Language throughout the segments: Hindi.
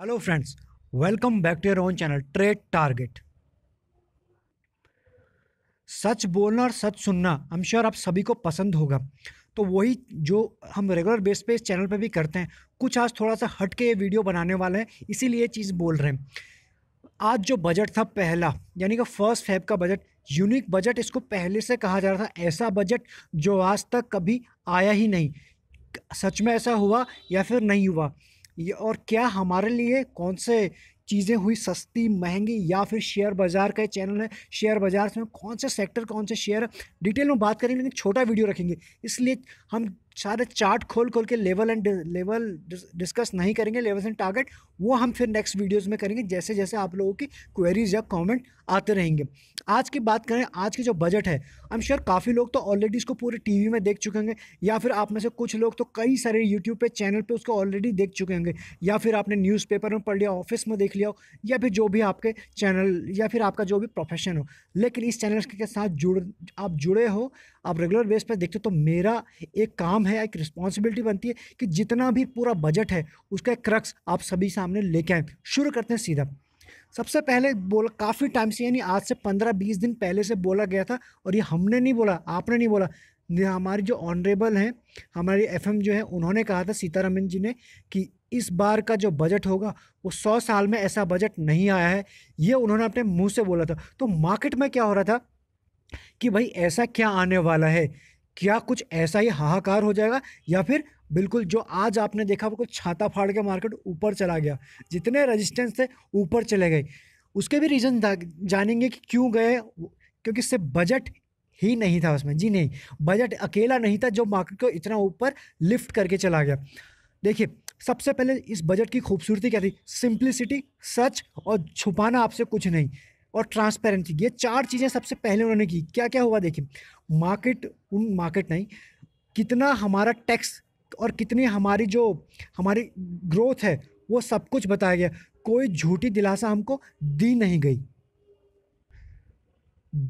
hello friends welcome back to your own channel trade target सच बोलना और सच सुनना आई एम श्योर आप सभी को पसंद होगा तो वही जो हम रेगुलर बेस पे इस चैनल पे भी करते हैं कुछ आज थोड़ा सा हट के ये वीडियो बनाने वाले हैं इसीलिए ये चीज़ बोल रहे हैं आज जो बजट था पहला यानी कि फर्स्ट फेब का बजट यूनिक बजट इसको पहले से कहा जा रहा था ऐसा बजट जो आज तक कभी आया ही नहीं सच में ऐसा हुआ या फिर नहीं हुआ ये और क्या हमारे लिए कौन से चीज़ें हुई सस्ती महंगी या फिर शेयर बाज़ार का चैनल है शेयर बाज़ार में कौन से सेक्टर कौन से शेयर डिटेल में बात करेंगे लेकिन छोटा वीडियो रखेंगे इसलिए हम सारे चार्ट खोल खोल के लेवल एंड लेवल डिस्कस नहीं करेंगे लेवल्स एंड टारगेट वो हम फिर नेक्स्ट वीडियोस में करेंगे जैसे जैसे आप लोगों की क्वेरीज या कॉमेंट आते रहेंगे आज की बात करें आज के जो बजट है आई एम श्योर काफ़ी लोग तो ऑलरेडी इसको पूरे टीवी में देख चुके होंगे या फिर आप में से कुछ लोग तो कई सारे यूट्यूब पे चैनल पे उसको ऑलरेडी देख चुके होंगे या फिर आपने न्यूज़पेपर में पढ़ लिया ऑफिस में देख लिया हो या फिर जो भी आपके चैनल या फिर आपका जो भी प्रोफेशन हो लेकिन इस चैनल के साथ जुड़ आप जुड़े हो आप रेगुलर बेस पर देखते हो तो मेरा एक काम है एक रिस्पॉन्सिबिलिटी बनती है कि जितना भी पूरा बजट है उसका क्रक्स आप सभी सामने लेके आए शुरू करते हैं सीधा सबसे पहले बोला काफ़ी टाइम से यानी आज से पंद्रह बीस दिन पहले से बोला गया था और ये हमने नहीं बोला आपने नहीं बोला हमारी जो ऑनरेबल हैं हमारी एफएम जो है उन्होंने कहा था सीतारामन जी ने कि इस बार का जो बजट होगा वो सौ साल में ऐसा बजट नहीं आया है ये उन्होंने अपने मुंह से बोला था तो मार्केट में क्या हो रहा था कि भाई ऐसा क्या आने वाला है क्या कुछ ऐसा ही हाहाकार हो जाएगा या फिर बिल्कुल जो आज आपने देखा बिल्कुल छाता फाड़ के मार्केट ऊपर चला गया जितने रजिस्टेंस थे ऊपर चले गए उसके भी रीज़न जानेंगे कि क्यों गए क्योंकि सिर्फ बजट ही नहीं था उसमें जी नहीं बजट अकेला नहीं था जो मार्केट को इतना ऊपर लिफ्ट करके चला गया देखिए सबसे पहले इस बजट की खूबसूरती क्या थी सिंप्लिसिटी सच और छुपाना आपसे कुछ नहीं और ट्रांसपेरेंसी ये चार चीज़ें सबसे पहले उन्होंने की क्या क्या हुआ देखिए मार्केट उन मार्केट नहीं कितना हमारा टैक्स और कितनी हमारी जो हमारी ग्रोथ है वो सब कुछ बताया गया कोई झूठी दिलासा हमको दी नहीं गई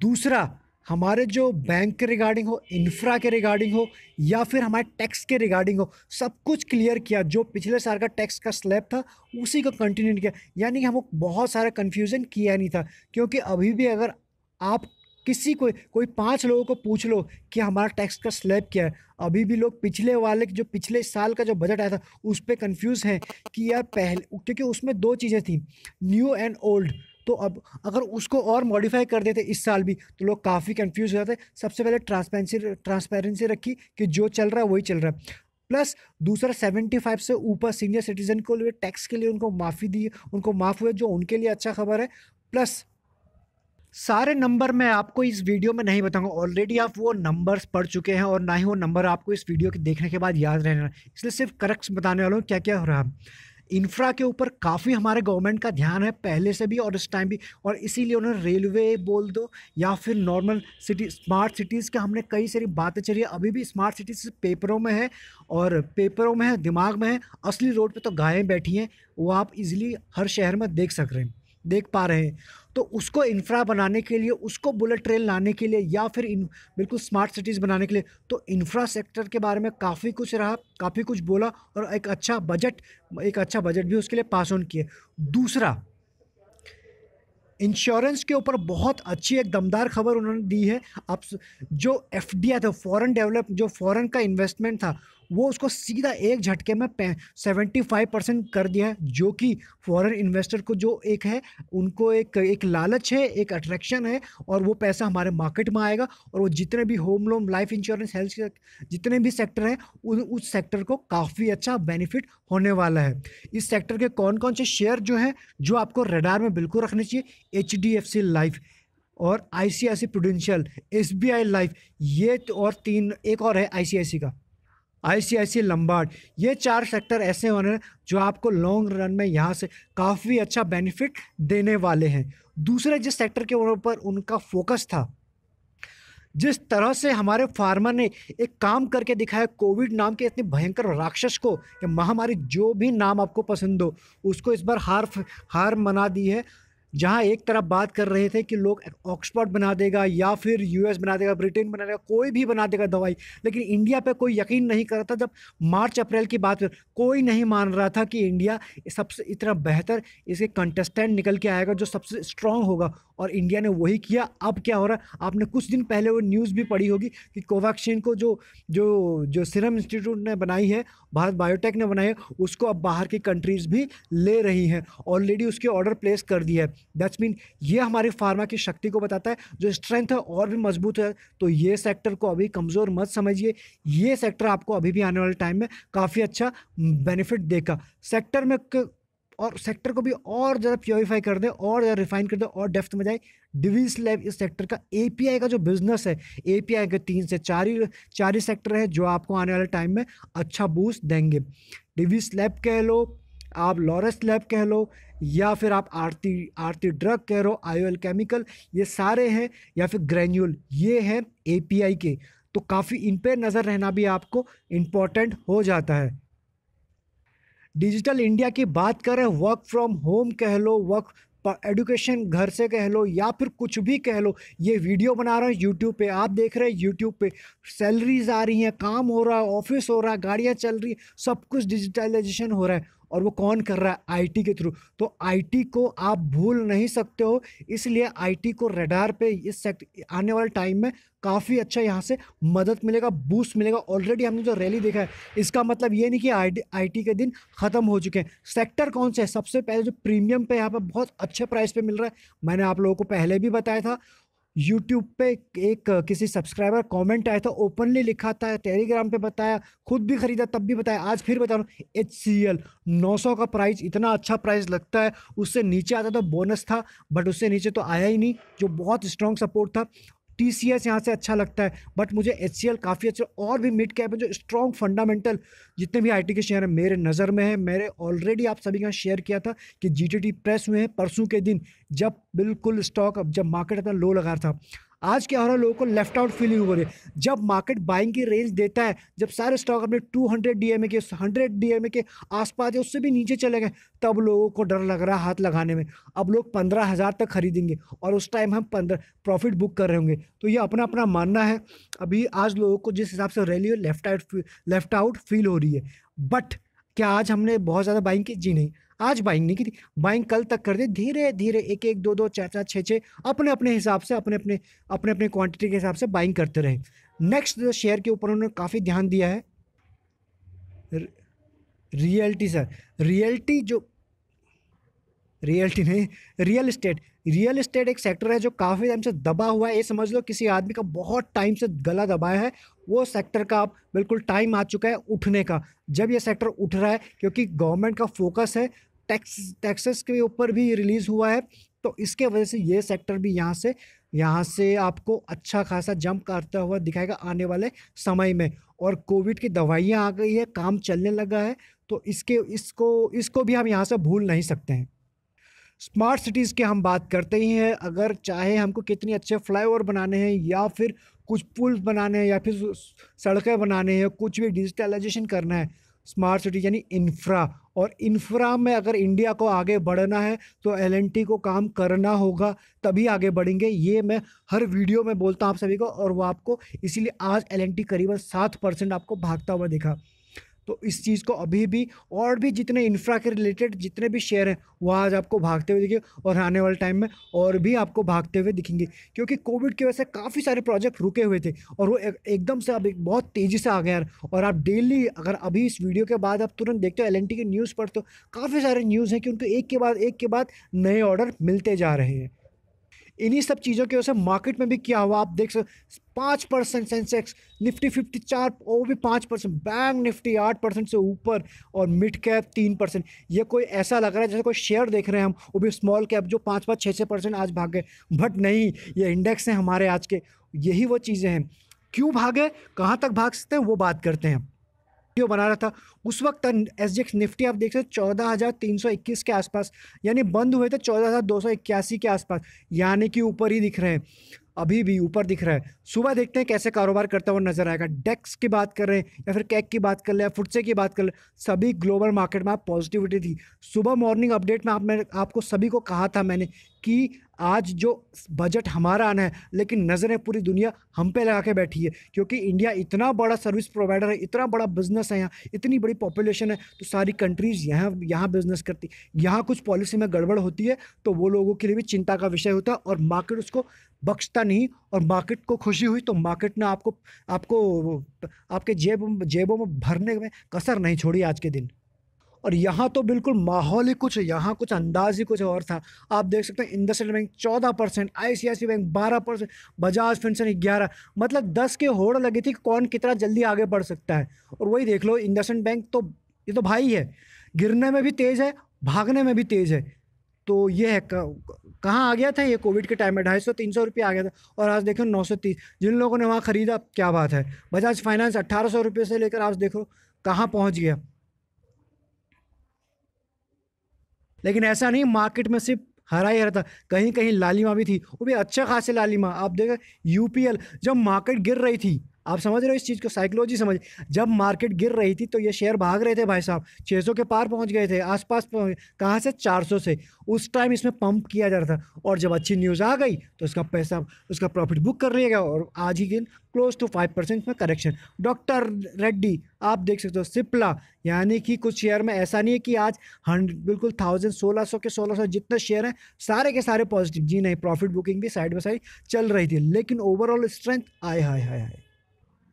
दूसरा हमारे जो बैंक के रिगार्डिंग हो इंफ्रा के रिगार्डिंग हो या फिर हमारे टैक्स के रिगार्डिंग हो सब कुछ क्लियर किया जो पिछले साल का टैक्स का स्लैब था उसी को कंटिन्यू किया यानी कि हमको बहुत सारा कन्फ्यूज़न किया नहीं था क्योंकि अभी भी अगर आप किसी को कोई पाँच लोगों को पूछ लो कि हमारा टैक्स का स्लैब क्या है अभी भी लोग पिछले वाले जो पिछले साल का जो बजट आया था उस पर कन्फ्यूज़ हैं कि यार पहले क्योंकि उसमें दो चीज़ें थी न्यू एंड ओल्ड तो अब अगर उसको और मॉडिफाई कर देते इस साल भी तो लोग काफ़ी कन्फ्यूज़ हो जाते सबसे पहले ट्रांसपेरेंसी ट्रांसपेरेंसी रखी कि जो चल रहा है वही चल रहा है प्लस दूसरा सेवेंटी फाइव से ऊपर सीनियर सिटीजन को लिए टैक्स के लिए उनको माफ़ी दी उनको माफ़ हुए जो उनके लिए अच्छा खबर है प्लस सारे नंबर मैं आपको इस वीडियो में नहीं बताऊंगा ऑलरेडी आप वो नंबर्स पढ़ चुके हैं और ना ही वो नंबर आपको इस वीडियो के देखने के बाद याद रहने इसलिए सिर्फ करक्स बताने वाला हूँ क्या क्या हो रहा है इंफ्रा के ऊपर काफ़ी हमारे गवर्नमेंट का ध्यान है पहले से भी और इस टाइम भी और इसीलिए उन्होंने रेलवे बोल दो या फिर नॉर्मल सिटी स्मार्ट सिटीज़ के हमने कई सारी बातें चली अभी भी स्मार्ट सिटीज़ पेपरों में है और पेपरों में है दिमाग में है असली रोड पर तो गायें बैठी हैं वो आप इजिली हर शहर में देख सक रहे हैं देख पा रहे हैं तो उसको इंफ्रा बनाने के लिए उसको बुलेट ट्रेन लाने के लिए या फिर इन बिल्कुल स्मार्ट सिटीज़ बनाने के लिए तो इंफ्रा सेक्टर के बारे में काफ़ी कुछ रहा काफ़ी कुछ बोला और एक अच्छा बजट एक अच्छा बजट भी उसके लिए पास ऑन किए दूसरा इंश्योरेंस के ऊपर बहुत अच्छी एक दमदार खबर उन्होंने दी है आप जो एफ डी आई था फॉरेन डेवलप जो फॉरेन का इन्वेस्टमेंट था वो उसको सीधा एक झटके में सेवेंटी फाइव परसेंट कर दिया है जो कि फॉरेन इन्वेस्टर को जो एक है उनको एक एक लालच है एक अट्रैक्शन है और वो पैसा हमारे मार्केट में आएगा और वो जितने भी home loan life insurance health जितने भी सेक्टर हैं उन उस सेक्टर को काफ़ी अच्छा बेनिफिट होने वाला है इस सेक्टर के कौन कौन से शेयर जो हैं जो आपको रडार में बिल्कुल रखने चाहिए H D F C life और आई सी आई सी Prudential S B I life ये तो और तीन एक और है आई सी आई सी का आईसीआईसी लंबार्ड ये चार सेक्टर ऐसे होने जो आपको लॉन्ग रन में यहाँ से काफ़ी अच्छा बेनिफिट देने वाले हैं दूसरे जिस सेक्टर के ऊपर उनका फोकस था जिस तरह से हमारे फार्मर ने एक काम करके दिखाया कोविड नाम के इतने भयंकर राक्षस को या महामारी जो भी नाम आपको पसंद हो उसको इस बार हार हार मना दी है जहाँ एक तरफ बात कर रहे थे कि लोग ऑक्सफोर्ड बना देगा या फिर यूएस बना देगा ब्रिटेन बना देगा कोई भी बना देगा दवाई लेकिन इंडिया पे कोई यकीन नहीं कर रहा था जब मार्च अप्रैल की बात कर कोई नहीं मान रहा था कि इंडिया सबसे इतना बेहतर इसके कंटेस्टेंट निकल के आएगा जो सबसे स्ट्रांग होगा और इंडिया ने वही किया अब क्या हो रहा है आपने कुछ दिन पहले वो न्यूज़ भी पढ़ी होगी कि कोवैक्सीन को जो जो जो सीरम इंस्टीट्यूट ने बनाई है भारत बायोटेक ने बनाई है उसको अब बाहर की कंट्रीज़ भी ले रही हैं ऑलरेडी उसके ऑर्डर प्लेस कर दिया है दैट्स मीन ये हमारे फार्मा की शक्ति को बताता है जो स्ट्रेंथ है और भी मजबूत है तो ये सेक्टर को अभी कमज़ोर मत समझिए ये सेक्टर आपको अभी भी आने वाले टाइम में काफ़ी अच्छा बेनिफिट देगा सेक्टर में और सेक्टर को भी और ज़्यादा प्योरीफाई कर दें और ज़्यादा रिफाइन कर दें और डेफ्थ में जाए डिवीज लैब इस सेक्टर का ए का जो बिजनेस है ए के तीन से चार ही चार ही सेक्टर है जो आपको आने वाले टाइम में अच्छा बूस्ट देंगे डिवीज लैब कह लो आप लॉरेस लैब कह लो या फिर आप आरती आरती ड्रग कह लो आयो केमिकल ये सारे हैं या फिर ग्रेन्यूल ये हैं एपीआई के तो काफ़ी इन पर नज़र रहना भी आपको इम्पोर्टेंट हो जाता है डिजिटल इंडिया की बात करें वर्क फ्रॉम होम कह लो वर्क एडुकेशन घर से कह लो या फिर कुछ भी कह लो ये वीडियो बना रहा हूँ यूट्यूब पे आप देख रहे हैं यूट्यूब पे सैलरीज आ रही हैं काम हो रहा है ऑफिस हो रहा है गाड़ियाँ चल रही हैं सब कुछ डिजिटलाइजेशन हो रहा है और वो कौन कर रहा है आईटी के थ्रू तो आईटी को आप भूल नहीं सकते हो इसलिए आईटी को रेडार पे इस सेक्ट आने वाले टाइम में काफ़ी अच्छा यहाँ से मदद मिलेगा बूस्ट मिलेगा ऑलरेडी हमने जो रैली देखा है इसका मतलब ये नहीं कि आई टी के दिन ख़त्म हो चुके हैं सेक्टर कौन से है सबसे पहले जो प्रीमियम पे यहाँ पर बहुत अच्छे प्राइस पे मिल रहा है मैंने आप लोगों को पहले भी बताया था यूट्यूब पे एक किसी सब्सक्राइबर कमेंट आया था ओपनली लिखा था टेलीग्राम पे बताया खुद भी खरीदा तब भी बताया आज फिर बता रहा हूँ एच सी एल नौ सौ का प्राइस इतना अच्छा प्राइस लगता है उससे नीचे आता तो बोनस था बट उससे नीचे तो आया ही नहीं जो बहुत स्ट्रॉन्ग सपोर्ट था टी सी एस यहाँ से अच्छा लगता है बट मुझे एच सी एल काफ़ी अच्छा और भी मिड कैप है जो स्ट्रॉन्ग फंडामेंटल जितने भी आई टी के शेयर हैं मेरे नज़र में है मेरे ऑलरेडी आप सभी का शेयर किया था कि जी टी टी प्रेस हुए हैं परसों के दिन जब बिल्कुल स्टॉक अब जब मार्केट अपना लो लगा था आज क्या हो रहा है लोगों को लेफ्ट आउट फीलिंग हो रही है जब मार्केट बाइंग की रेंज देता है जब सारे स्टॉक अपने 200 ए के 100 ए के आसपास पास उससे भी नीचे चले गए तब लोगों को डर लग रहा है हाथ लगाने में अब लोग पंद्रह हज़ार तक खरीदेंगे और उस टाइम हम पंद्रह प्रॉफिट बुक कर रहे होंगे तो ये अपना अपना मानना है अभी आज लोगों को जिस हिसाब से rally left out left out feel हो रही है बट क्या आज हमने बहुत ज़्यादा बाइंग की जी नहीं आज बाइंग नहीं की थी बाइंग कल तक कर दे धीरे धीरे एक एक दो दो चार चार छः छः अपने अपने हिसाब से अपने अपने अपने अपने क्वांटिटी के हिसाब से बाइंग करते रहे नेक्स्ट शेयर के ऊपर उन्होंने काफ़ी ध्यान दिया है रियल्टी सर रियल्टी जो रियल्टी नहीं रियल इस्टेट रियल इस्टेट एक सेक्टर है जो काफ़ी टाइम से दबा हुआ है ये समझ लो किसी आदमी का बहुत टाइम से गला दबाया है वो सेक्टर का अब बिल्कुल टाइम आ चुका है उठने का जब ये सेक्टर उठ रहा है क्योंकि गवर्नमेंट का फोकस है टैक्स टैक्सेस के ऊपर भी रिलीज़ हुआ है तो इसके वजह से ये सेक्टर भी यहाँ से यहाँ से आपको अच्छा खासा जंप करता हुआ दिखाएगा आने वाले समय में और कोविड की दवाइयाँ आ गई है काम चलने लगा है तो इसके इसको इसको भी हम यहाँ से भूल नहीं सकते हैं स्मार्ट सिटीज़ की हम बात करते ही हैं अगर चाहे हमको कितने अच्छे फ्लाईओवर बनाने हैं या फिर कुछ पुल बनाने हैं या फिर सड़कें बनाने हैं कुछ भी डिजिटलाइजेशन करना है स्मार्ट सिटी यानी इंफ्रा और इंफ्रा में अगर इंडिया को आगे बढ़ना है तो एल को काम करना होगा तभी आगे बढ़ेंगे ये मैं हर वीडियो में बोलता हूँ आप सभी को और वो आपको इसीलिए आज एल करीबन सात परसेंट आपको भागता हुआ दिखा तो इस चीज़ को अभी भी और भी जितने इंफ्रा के रिलेटेड जितने भी शेयर हैं वह आज आपको भागते हुए दिखे और आने वाले टाइम में और भी आपको भागते हुए दिखेंगे क्योंकि कोविड की वजह से काफ़ी सारे प्रोजेक्ट रुके हुए थे और वो एकदम से अब एक बहुत तेज़ी से आ गया और आप डेली अगर अभी इस वीडियो के बाद आप तुरंत देखते हो एल की न्यूज़ पढ़ते हो काफ़ी सारे न्यूज़ हैं कि उनको एक के बाद एक के बाद नए ऑर्डर मिलते जा रहे हैं इन्हीं सब चीज़ों की वजह से मार्केट में भी क्या हुआ आप देख सकते पाँच परसेंट सेंसेक्स निफ्टी फिफ्टी चार वो भी पाँच परसेंट बैंक निफ्टी आठ परसेंट से ऊपर और मिड कैप तीन परसेंट ये कोई ऐसा लग रहा है जैसे कोई शेयर देख रहे हैं हम वो भी स्मॉल कैप जो पाँच पाँच छः छः परसेंट आज भाग गए बट नहीं ये इंडेक्स हैं हमारे आज के यही वो चीज़ें हैं क्यों भागे कहाँ तक भाग सकते हैं वो बात करते हैं वीडियो बना रहा था उस वक्त एस जी एक्स निफ्टी आप देख सकते चौदह हज़ार तीन सौ इक्कीस के आसपास यानी बंद हुए थे चौदह हज़ार दो सौ इक्यासी के आसपास यानी कि ऊपर ही दिख रहे हैं अभी भी ऊपर दिख रहा है सुबह देखते हैं कैसे कारोबार करता हुआ नजर आएगा डेक्स की बात कर रहे हैं या फिर कैक की बात कर ले या फुटसे की बात कर ले सभी ग्लोबल मार्केट में आप पॉजिटिविटी थी सुबह मॉर्निंग अपडेट में आप मैं आपको सभी को कहा था मैंने कि आज जो बजट हमारा आना है लेकिन नज़रें पूरी दुनिया हम पे लगा के बैठी है क्योंकि इंडिया इतना बड़ा सर्विस प्रोवाइडर है इतना बड़ा बिजनेस है यहाँ इतनी बड़ी पॉपुलेशन है तो सारी कंट्रीज़ यहाँ यहाँ बिजनेस करती यहाँ कुछ पॉलिसी में गड़बड़ होती है तो वो लोगों के लिए भी चिंता का विषय होता है और मार्केट उसको बख्शता नहीं और मार्केट को खुशी हुई तो मार्केट ने आपको आपको आपके जेब जेबों में भरने में कसर नहीं छोड़ी आज के दिन और यहाँ तो बिल्कुल माहौल ही कुछ यहाँ कुछ अंदाज ही कुछ और था आप देख सकते हैं इंडस्ट्रियल बैंक चौदह परसेंट आई बैंक बारह परसेंट बजाज फिनसन ग्यारह मतलब दस के होड़ लगी थी कौन कितना जल्दी आगे बढ़ सकता है और वही देख लो इंडस्ट्रियल बैंक तो ये तो भाई है गिरने में भी तेज़ है भागने में भी तेज़ है तो ये है कहाँ आ गया था ये कोविड के टाइम में ढाई सौ तीन सौ रुपये आ गया था और आज देखो नौ सौ तीस जिन लोगों ने वहाँ ख़रीदा क्या बात है बजाज फाइनेंस अट्ठारह सौ रुपये से लेकर आज देखो कहाँ पहुँच गया लेकिन ऐसा नहीं मार्केट में सिर्फ हरा ही हरा था कहीं कहीं लालिमा भी थी वो भी अच्छा खासे लालिमा आप देखें यूपीएल जब मार्केट गिर रही थी आप समझ रहे हो इस चीज़ को साइकोलॉजी समझ जब मार्केट गिर रही थी तो ये शेयर भाग रहे थे भाई साहब छः के पार पहुंच गए थे आसपास कहाँ से चार से उस टाइम इसमें पंप किया जा रहा था और जब अच्छी न्यूज़ आ गई तो इसका पैसा उसका प्रॉफिट बुक कर लिया गया और आज ही दिन क्लोज टू फाइव परसेंट में करेक्शन डॉक्टर रेड्डी आप देख सकते हो सिप्ला यानी कि कुछ शेयर में ऐसा नहीं है कि आज हंड बिल्कुल थाउजेंड सोलह सौ के सोलह सौ जितने शेयर हैं सारे के सारे पॉजिटिव जी नहीं प्रॉफिट बुकिंग भी साइड बाई साइड चल रही थी लेकिन ओवरऑल स्ट्रेंथ आए हाय हाय हाय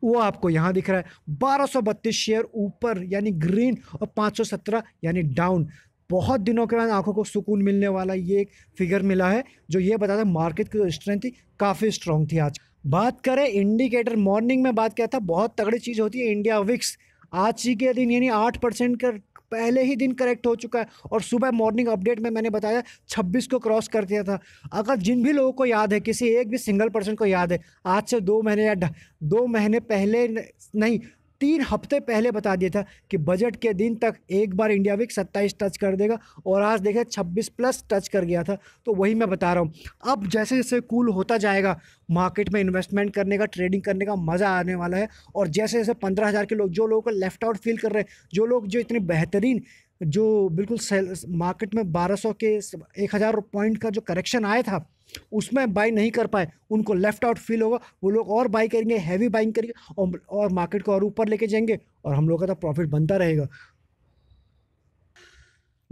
वो आपको यहाँ दिख रहा है बारह शेयर ऊपर यानी ग्रीन और 517 यानी डाउन बहुत दिनों के बाद आंखों को सुकून मिलने वाला ये एक फिगर मिला है जो ये बताता है मार्केट की स्ट्रेंथ थी काफ़ी स्ट्रांग थी आज बात करें इंडिकेटर मॉर्निंग में बात किया था बहुत तगड़ी चीज़ होती है इंडिया विक्स आज ही के दिन यानी आठ परसेंट का पहले ही दिन करेक्ट हो चुका है और सुबह मॉर्निंग अपडेट में मैंने बताया छब्बीस को क्रॉस कर दिया था अगर जिन भी लोगों को याद है किसी एक भी सिंगल पर्सन को याद है आज से दो महीने या दो महीने पहले नहीं तीन हफ्ते पहले बता दिया था कि बजट के दिन तक एक बार इंडिया विक सत्ताईस टच कर देगा और आज देखें छब्बीस प्लस टच कर गया था तो वही मैं बता रहा हूँ अब जैसे जैसे कूल होता जाएगा मार्केट में इन्वेस्टमेंट करने का ट्रेडिंग करने का मज़ा आने वाला है और जैसे जैसे पंद्रह हज़ार के लोग जो लोगों को लेफ्ट आउट फील कर रहे हैं जो लोग जो इतने बेहतरीन जो बिल्कुल मार्केट में 1200 के 1000 पॉइंट का जो करेक्शन आया था उसमें बाई नहीं कर पाए उनको लेफ्ट आउट फील होगा वो लोग और बाई करेंगे हैवी बाइंग करेंगे और और मार्केट को और ऊपर लेके जाएंगे और हम लोगों का तो प्रॉफिट बनता रहेगा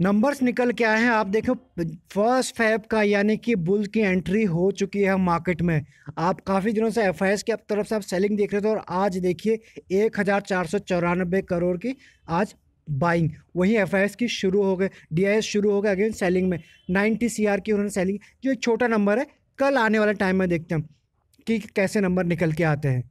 नंबर्स निकल के आए हैं आप देखो फर्स्ट फैब का यानी कि बुल की एंट्री हो चुकी है मार्केट में आप काफ़ी दिनों से एफ की तरफ से आप सेलिंग देख रहे थे और आज देखिए एक हज़ार चार सौ चौरानबे करोड़ की आज बाइंग वहीं एफ की शुरू हो गए डी शुरू हो गए अगेन सेलिंग में नाइन्टी सी की उन्होंने सेलिंग जो एक छोटा नंबर है कल आने वाले टाइम में देखते हैं कि कैसे नंबर निकल के आते हैं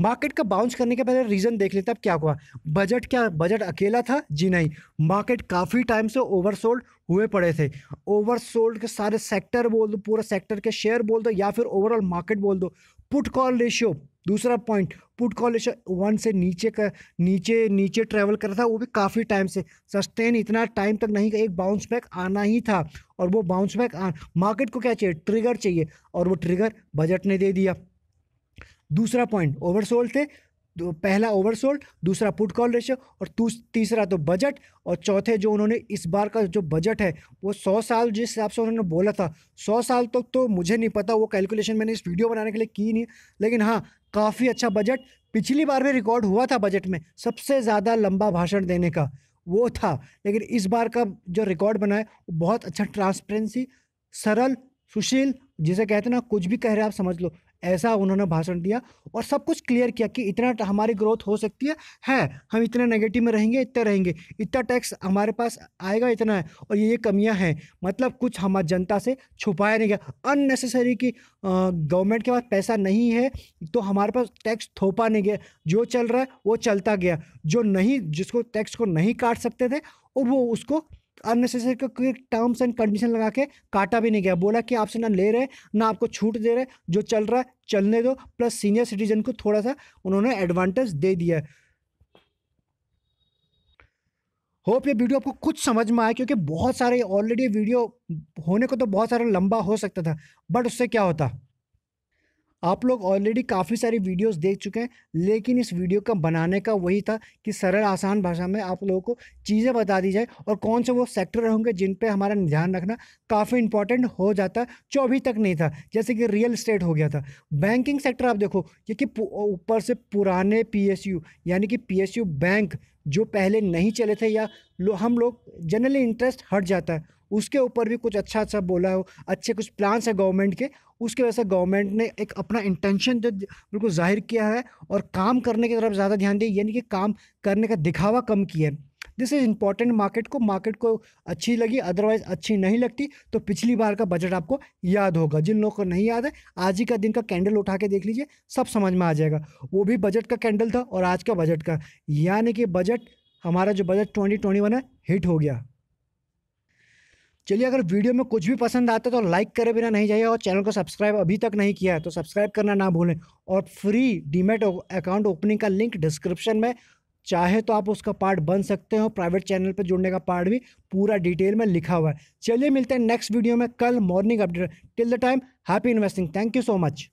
मार्केट का बाउंस करने के पहले रीज़न देख लेते हैं अब क्या हुआ बजट क्या बजट अकेला था जी नहीं मार्केट काफ़ी टाइम से ओवरसोल्ड हुए पड़े थे ओवरसोल्ड के सारे सेक्टर बोल दो पूरा सेक्टर के शेयर बोल दो या फिर ओवरऑल मार्केट बोल दो पुट कॉल रेशियो दूसरा पॉइंट पुट कॉलेज वन से नीचे का नीचे नीचे ट्रैवल कर रहा था वो भी काफ़ी टाइम से सस्टेन इतना टाइम तक नहीं एक बाउंस बैक आना ही था और वो बाउंस बैक मार्केट को क्या चाहिए ट्रिगर चाहिए और वो ट्रिगर बजट ने दे दिया दूसरा पॉइंट ओवरसोल्ड थे पहला ओवरसोल्ड दूसरा पुट कॉल रेशियो और तीसरा तो बजट और चौथे जो उन्होंने इस बार का जो बजट है वो सौ साल जिस हिसाब से उन्होंने बोला था सौ साल तक तो, तो मुझे नहीं पता वो कैलकुलेशन मैंने इस वीडियो बनाने के लिए की नहीं लेकिन हाँ काफ़ी अच्छा बजट पिछली बार भी रिकॉर्ड हुआ था बजट में सबसे ज़्यादा लंबा भाषण देने का वो था लेकिन इस बार का जो रिकॉर्ड बना है वो बहुत अच्छा ट्रांसपेरेंसी सरल सुशील जिसे कहते ना कुछ भी कह रहे आप समझ लो ऐसा उन्होंने भाषण दिया और सब कुछ क्लियर किया कि इतना हमारी ग्रोथ हो सकती है है हम इतने नेगेटिव में रहेंगे इतने रहेंगे इतना टैक्स हमारे पास आएगा इतना है और ये ये कमियाँ हैं मतलब कुछ हमारी जनता से छुपाया नहीं गया अननेसेसरी कि गवर्नमेंट के पास पैसा नहीं है तो हमारे पास टैक्स थोपा नहीं गया जो चल रहा है वो चलता गया जो नहीं जिसको टैक्स को नहीं काट सकते थे और वो उसको अननेसेसरी का कोई टर्म्स एंड कंडीशन लगा के काटा भी नहीं गया बोला कि आपसे ना ले रहे ना आपको छूट दे रहे जो चल रहा है चलने दो प्लस सीनियर सिटीजन को थोड़ा सा उन्होंने एडवांटेज दे दिया है होप ये वीडियो आपको कुछ समझ में आया क्योंकि बहुत सारे ऑलरेडी वीडियो होने को तो बहुत सारा लंबा हो सकता था बट उससे क्या होता आप लोग ऑलरेडी काफ़ी सारी वीडियोस देख चुके हैं लेकिन इस वीडियो का बनाने का वही था कि सरल आसान भाषा में आप लोगों को चीज़ें बता दी जाए और कौन से वो सेक्टर होंगे जिन पे हमारा ध्यान रखना काफ़ी इंपॉर्टेंट हो जाता है जो अभी तक नहीं था जैसे कि रियल इस्टेट हो गया था बैंकिंग सेक्टर आप देखो ये कि ऊपर से पुराने पी यानी कि पी बैंक जो पहले नहीं चले थे या लो, हम लोग जनरली इंटरेस्ट हट जाता है उसके ऊपर भी कुछ अच्छा अच्छा बोला हो अच्छे कुछ प्लान्स हैं गवर्नमेंट के उसके वजह से गवर्नमेंट ने एक अपना इंटेंशन जो बिल्कुल जाहिर किया है और काम करने की तरफ ज़्यादा ध्यान दिया यानी कि काम करने का दिखावा कम किया है दिस इज़ इंपॉर्टेंट मार्केट को मार्केट को अच्छी लगी अदरवाइज अच्छी नहीं लगती तो पिछली बार का बजट आपको याद होगा जिन लोगों को नहीं याद है आज ही का दिन का कैंडल उठा के देख लीजिए सब समझ में आ जाएगा वो भी बजट का कैंडल था और आज का बजट का यानी कि बजट हमारा जो बजट 2021 है हिट हो गया चलिए अगर वीडियो में कुछ भी पसंद आता है तो लाइक करे बिना नहीं जाइए और चैनल को सब्सक्राइब अभी तक नहीं किया है तो सब्सक्राइब करना ना भूलें और फ्री डीमेट अकाउंट ओपनिंग का लिंक डिस्क्रिप्शन में चाहे तो आप उसका पार्ट बन सकते हो प्राइवेट चैनल पर जुड़ने का पार्ट भी पूरा डिटेल में लिखा हुआ है चलिए मिलते हैं नेक्स्ट वीडियो में कल morning update till the time happy investing thank you so much